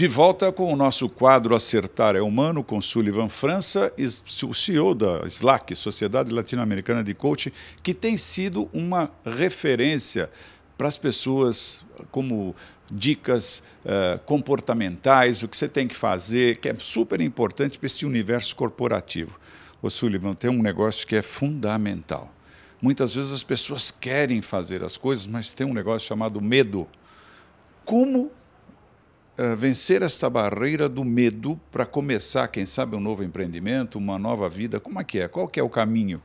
De volta com o nosso quadro Acertar é Humano, com Sullivan França, o CEO da SLAC, Sociedade Latino-Americana de Coaching, que tem sido uma referência para as pessoas como dicas uh, comportamentais, o que você tem que fazer, que é super importante para esse universo corporativo. O Sullivan tem um negócio que é fundamental. Muitas vezes as pessoas querem fazer as coisas, mas tem um negócio chamado medo. Como eh, vencer esta barreira do medo para começar, quem sabe, um novo empreendimento, uma nova vida? Como é que é? Qual que é o caminho?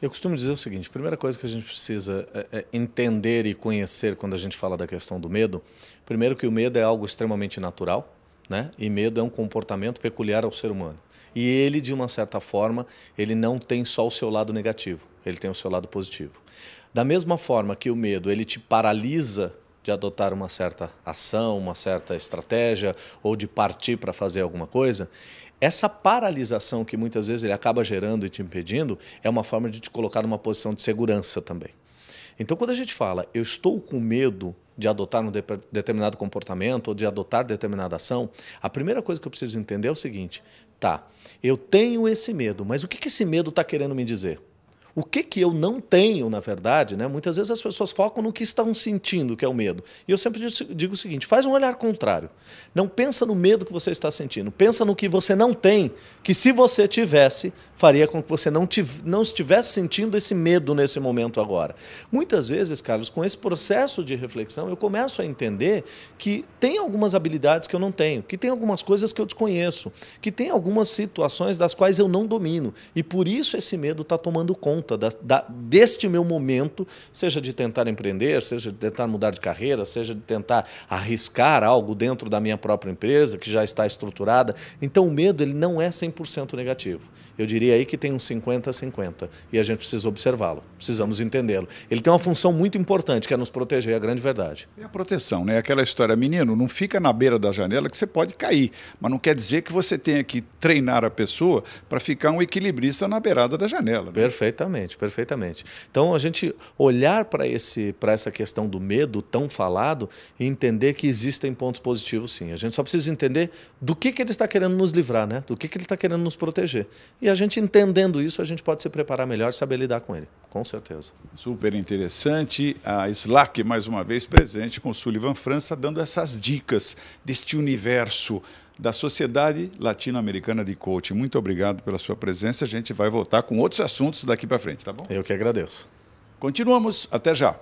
Eu costumo dizer o seguinte: a primeira coisa que a gente precisa eh, eh, entender e conhecer quando a gente fala da questão do medo, primeiro que o medo é algo extremamente natural, né? E medo é um comportamento peculiar ao ser humano. E ele, de uma certa forma, ele não tem só o seu lado negativo, ele tem o seu lado positivo. Da mesma forma que o medo ele te paralisa de adotar uma certa ação, uma certa estratégia ou de partir para fazer alguma coisa, essa paralisação que muitas vezes ele acaba gerando e te impedindo é uma forma de te colocar numa posição de segurança também. Então, quando a gente fala, eu estou com medo de adotar um de determinado comportamento ou de adotar determinada ação, a primeira coisa que eu preciso entender é o seguinte: tá, eu tenho esse medo, mas o que, que esse medo está querendo me dizer? O que, que eu não tenho, na verdade, né? muitas vezes as pessoas focam no que estão sentindo, que é o medo. E eu sempre digo o seguinte: faz um olhar contrário. Não pensa no medo que você está sentindo, pensa no que você não tem, que se você tivesse, faria com que você não, tiv não estivesse sentindo esse medo nesse momento agora. Muitas vezes, Carlos, com esse processo de reflexão, eu começo a entender que tem algumas habilidades que eu não tenho, que tem algumas coisas que eu desconheço, que tem algumas situações das quais eu não domino. E por isso esse medo está tomando conta conta da, da, deste meu momento, seja de tentar empreender, seja de tentar mudar de carreira, seja de tentar arriscar algo dentro da minha própria empresa, que já está estruturada. Então, o medo ele não é 100% negativo. Eu diria aí que tem um 50 a 50 e a gente precisa observá-lo, precisamos entendê-lo. Ele tem uma função muito importante, que é nos proteger, é a grande verdade. É a proteção, né? Aquela história, menino, não fica na beira da janela que você pode cair, mas não quer dizer que você tenha que treinar a pessoa para ficar um equilibrista na beirada da janela. Né? Perfeitamente. Perfeitamente, perfeitamente. Então a gente olhar para esse para essa questão do medo tão falado e entender que existem pontos positivos sim. A gente só precisa entender do que, que ele está querendo nos livrar, né? Do que, que ele está querendo nos proteger. E a gente entendendo isso, a gente pode se preparar melhor e saber lidar com ele. Com certeza. Super interessante. A Slack, mais uma vez, presente com Sullivan França, dando essas dicas deste universo da Sociedade Latino-Americana de Coaching. Muito obrigado pela sua presença. A gente vai voltar com outros assuntos daqui para frente, tá bom? Eu que agradeço. Continuamos. Até já.